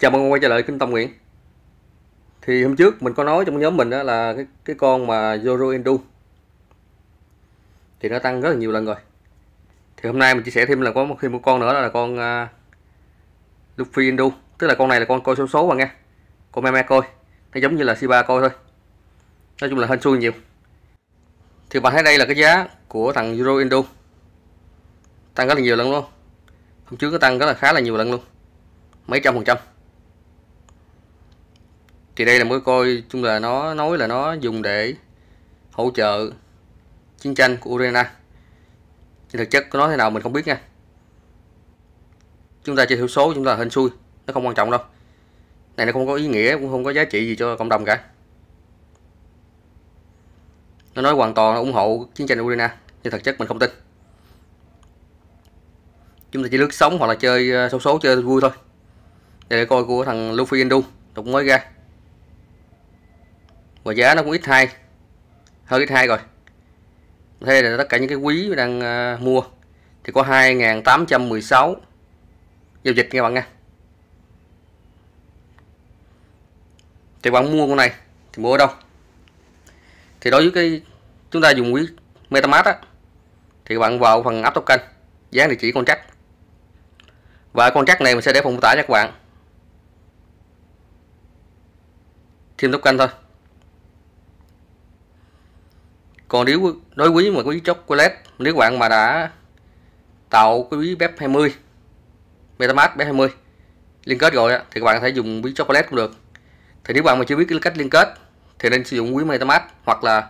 chào mừng quay trở lại kênh tâm nguyễn thì hôm trước mình có nói trong nhóm mình đó là cái, cái con mà Zoro Endu thì nó tăng rất là nhiều lần rồi thì hôm nay mình chia sẻ thêm là có một khi một con nữa là con uh, Luffy Endu tức là con này là con coi số số mà nghe con meme coi nó giống như là Shiba coi thôi nói chung là hên xui nhiều thì bạn thấy đây là cái giá của thằng Zoro Endu tăng rất là nhiều lần luôn hôm trước nó tăng rất là khá là nhiều lần luôn mấy trăm phần trăm thì đây là một cái coi chung là nó nói là nó dùng để hỗ trợ chiến tranh của Ukraine nhưng thực chất nó thế nào mình không biết nha chúng ta chơi thiểu số chúng ta hên xui nó không quan trọng đâu này nó không có ý nghĩa cũng không có giá trị gì cho cộng đồng cả nó nói hoàn toàn ủng hộ chiến tranh Ukraine nhưng thực chất mình không tin chúng ta chỉ lướt sống hoặc là chơi số ờ, số chơi vui thôi để coi của thằng Luffy Indu cũng mới ra và giá nó cũng ít hai hơi ít hai rồi thế là tất cả những cái quý đang uh, mua thì có 2.816 giao dịch các bạn nha thì bạn mua con này thì mua ở đâu thì đối với cái chúng ta dùng quý MetaMask á thì bạn vào phần app token dán địa chỉ contract và contract này mình sẽ để phần mô tả cho các bạn thêm token thôi còn nếu đối quý mà quý chocolate nếu bạn mà đã tạo cái quý bếp 20 metamask bếp 20 liên kết rồi thì các bạn có thể dùng quý chocolate cũng được thì nếu bạn mà chưa biết cái cách liên kết thì nên sử dụng quý metamask hoặc là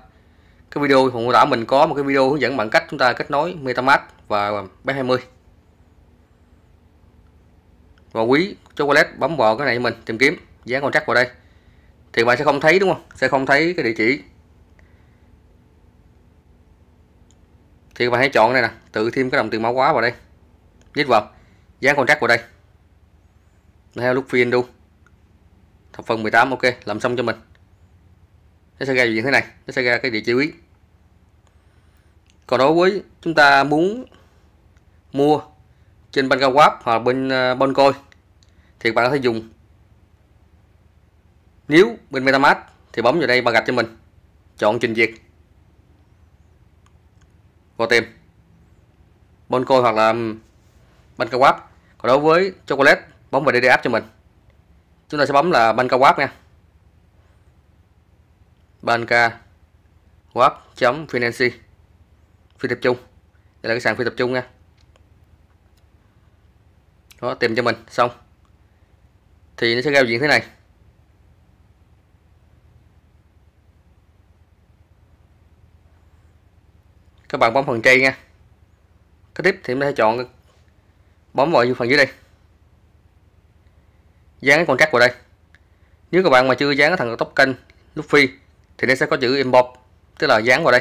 cái video hồi đã mình có một cái video hướng dẫn bạn cách chúng ta kết nối metamask và bếp 20 và quý chocolate bấm vào cái này mình tìm kiếm dán contract vào đây thì bạn sẽ không thấy đúng không sẽ không thấy cái địa chỉ thì các bạn hãy chọn đây nè tự thêm cái đồng tiền mã hóa vào đây viết vào dán contract vào đây theo lúc phiên luôn thập phần 18 ok làm xong cho mình nó sẽ ra như thế này nó sẽ ra cái địa chỉ quý còn đối với chúng ta muốn mua trên bên cao ờ, quáp hoặc bên bên coi thì bạn có thể dùng nếu bên metamask thì bấm vào đây và gạch cho mình chọn trình duyệt vô tim bon côi hoặc là ban cao còn đối với chocolate bấm vào DDAP cho mình chúng ta sẽ bấm là ban cao nha ban ca web chấm finance phi tập trung đây là cái sàn phi tập trung nha đó tìm cho mình xong thì nó sẽ giao diện thế này các bạn bấm phần chay nha cái tiếp thì mình sẽ chọn bấm vào phần dưới đây dán cái contract vào đây nếu các bạn mà chưa dán cái thằng token Luffy thì nó sẽ có chữ import tức là dán vào đây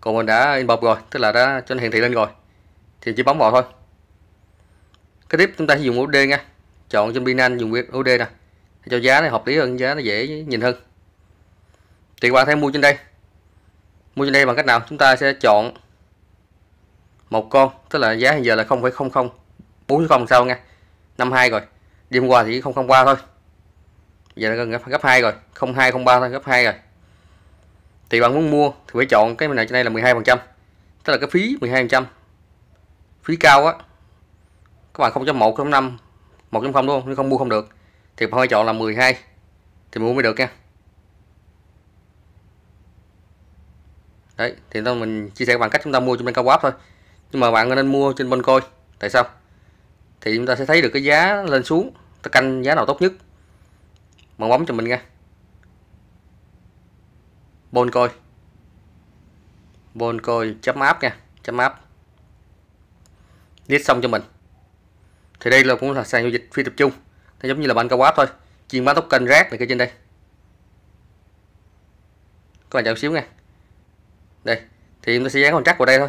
còn mình đã import rồi tức là đã cho nó hiện thị lên rồi thì chỉ bấm vào thôi cái tiếp chúng ta sẽ dùng UD nha chọn trên Binance dùng UD nè cho giá này hợp lý hơn giá nó dễ nhìn hơn thì các bạn thấy mua trên đây mua trên đây bằng cách nào chúng ta sẽ chọn một con tức là giá hiện giờ là 0,00 40 sao nha 52 rồi đêm qua thì 003 thôi giờ là gần gấp, gấp 2 rồi 0203 thôi gấp 2 rồi thì bạn muốn mua thì phải chọn cái này trên đây là 12 phần trăm tức là cái phí 12 phần trăm phí cao á các bạn 0.1 0.5 1.0 đúng không nếu không mua không được thì bạn phải chọn là 12 thì mua mới được nha đấy thì tôi mình chia sẻ bằng cách chúng ta mua trên bên cao quá thôi nhưng mà bạn nên mua trên bên coi tại sao thì chúng ta sẽ thấy được cái giá lên xuống ta canh giá nào tốt nhất bạn bấm cho mình nha bôn coi bôn coi chấm áp nha chấm áp list xong cho mình thì đây là cũng là sàn giao dịch phi tập trung nó giống như là ban cao quá thôi chuyên bán token rác này kia trên đây các bạn chờ xíu nha đây thì chúng ta sẽ dán con chắc vào đây thôi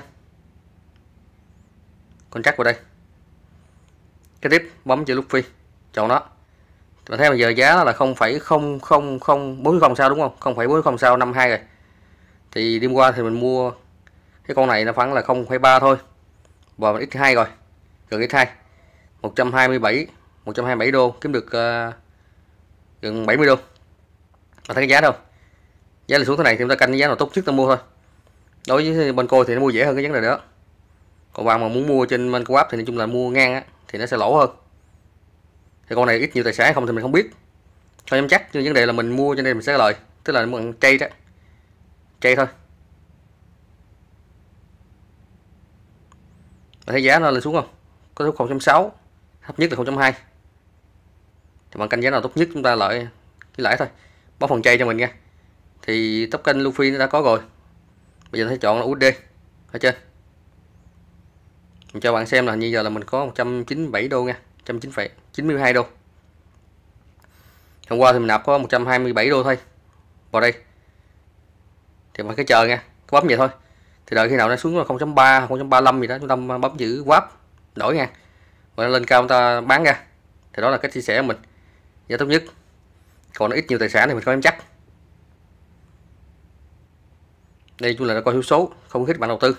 con chắc vào đây cái tiếp bấm chữ phi chọn nó và theo bây giờ giá là không không không không bốn không sao đúng không không bốn không sao năm hai rồi thì đêm qua thì mình mua cái con này nó khoảng là không ba thôi và x hai rồi gần x hai 127 127 đô kiếm được uh, gần 70 đô mà thấy cái giá đâu giá là xuống thế này thì chúng ta canh cái giá nào tốt trước ta mua thôi đối với bên cô thì nó mua dễ hơn cái vấn đề đó còn bạn mà muốn mua trên bên co-op thì nói chung là mua ngang á thì nó sẽ lỗ hơn thì con này ít nhiều tài sản không thì mình không biết không dám chắc nhưng vấn đề là mình mua cho nên mình sẽ lời tức là mình trade đó trade thôi bạn thấy giá nó lên xuống không có lúc 0.6 thấp nhất là 0.2 thì bạn canh giá nào tốt nhất chúng ta lợi cái lãi thôi bó phần chay cho mình nha thì kênh Luffy nó đã có rồi bây giờ thấy chọn là USD ở trên mình cho bạn xem là như giờ là mình có 197 đô nha 19,92 đô hôm qua thì mình nạp có 127 đô thôi vào đây thì mình cứ chờ nha cứ bấm vậy thôi thì đợi khi nào nó xuống là 0.3 0.35 gì đó chúng ta bấm giữ quáp đổi nha và nó lên cao chúng ta bán ra thì đó là cách chia sẻ của mình giá tốt nhất còn nó ít nhiều tài sản thì mình không em chắc đây cũng là đã coi số số không khích bạn đầu tư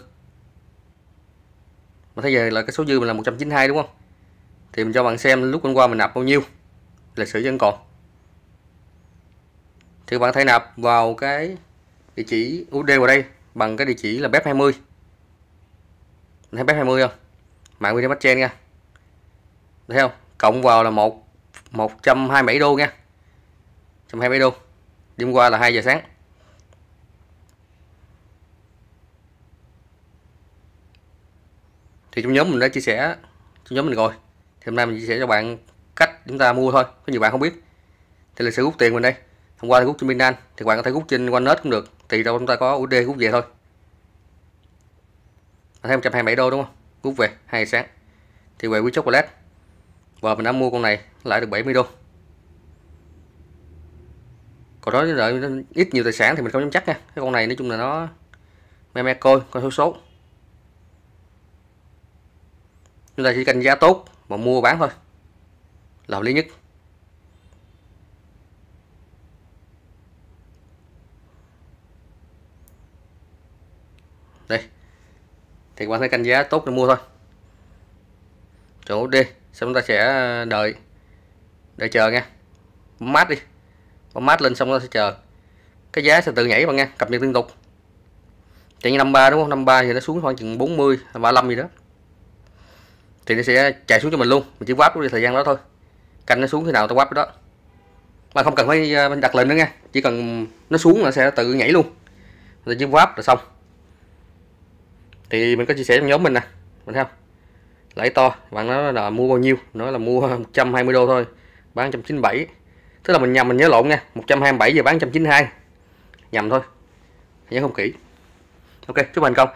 mà thấy giờ là cái số dư mình là 192 đúng không thì mình cho bạn xem lúc hôm qua mình nạp bao nhiêu lịch sử vẫn còn thì bạn thay nạp vào cái địa chỉ UD vào đây bằng cái địa chỉ là BEP20 mình thấy BEP20 không mạng video trên nha thấy không cộng vào là một 127 đô nha 127 đô đêm qua là 2 giờ sáng thì trong nhóm mình đã chia sẻ trong nhóm mình rồi thì hôm nay mình chia sẻ cho bạn cách chúng ta mua thôi có nhiều bạn không biết thì là sẽ rút tiền mình đây hôm qua thì rút trên Binance thì bạn có thể rút trên OneNet cũng được thì đâu chúng ta có USD rút về thôi thêm 127 đô đúng không rút về 2 sáng thì về quý wallet, và mình đã mua con này lại được 70 đô còn đó lợi ít nhiều tài sản thì mình không dám chắc nha cái con này nói chung là nó me me coi coi số số chúng ta chỉ cần giá tốt mà mua bán thôi là hợp lý nhất đây thì các bạn thấy canh giá tốt thì mua thôi chỗ đi xong chúng ta sẽ ờ, đợi đợi chờ nha bấm mát đi bấm mát lên xong chúng ta sẽ chờ cái giá sẽ tự nhảy bạn nha cập nhật liên tục chạy như 53 đúng không 53 thì nó xuống khoảng chừng 40 35 gì đó thì nó sẽ chạy xuống cho mình luôn mình chỉ quáp cái thời gian đó thôi canh nó xuống khi nào tao quáp đó mà không cần phải ờ, đặt lệnh nữa nha chỉ cần nó xuống là sẽ tự nhảy luôn rồi chỉ quáp là xong thì mình có chia sẻ trong nhóm mình nè mình thấy không lãi to bạn nói là mua bao nhiêu nói là mua 120 đô thôi bán 197 tức là mình nhầm mình nhớ lộn nha 127 giờ bán 192 nhầm thôi nhớ không kỹ ok chúc thành công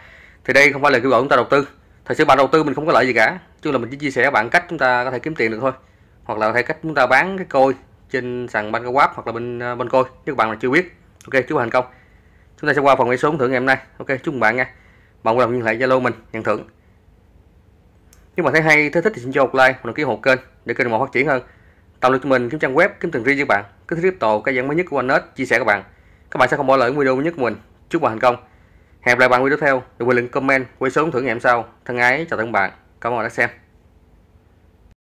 thì đây không phải là kêu gọi chúng ta đầu tư thật sự bạn đầu tư mình không có lợi gì cả chung là mình chỉ chia sẻ bạn cách chúng ta có thể kiếm tiền được thôi hoặc là thay cách chúng ta bán cái coi trên sàn ban web hoặc là bên ờ, bên coi nếu bạn là chưa biết ok chúc bạn thành công chúng ta sẽ qua phần quay số thưởng ngày hôm nay ok chúc mừng bạn nha bạn quan lòng liên hệ zalo mình nhận thưởng nếu mà thấy hay thấy thích thì xin cho một like và đăng ký hộ kênh để kênh một phát triển hơn tạo lập cho mình kiếm trang web kiếm tiền riêng với bạn cứ tiếp crypto cái dẫn mới nhất của anh net chia sẻ các bạn các bạn sẽ không bỏ lỡ những video mới nhất của mình chúc bạn thành công hẹn gặp lại bạn video tiếp theo đừng quên link comment quay số thưởng ngày hôm sau thân ái chào tạm bạn Cảm ơn đã xem.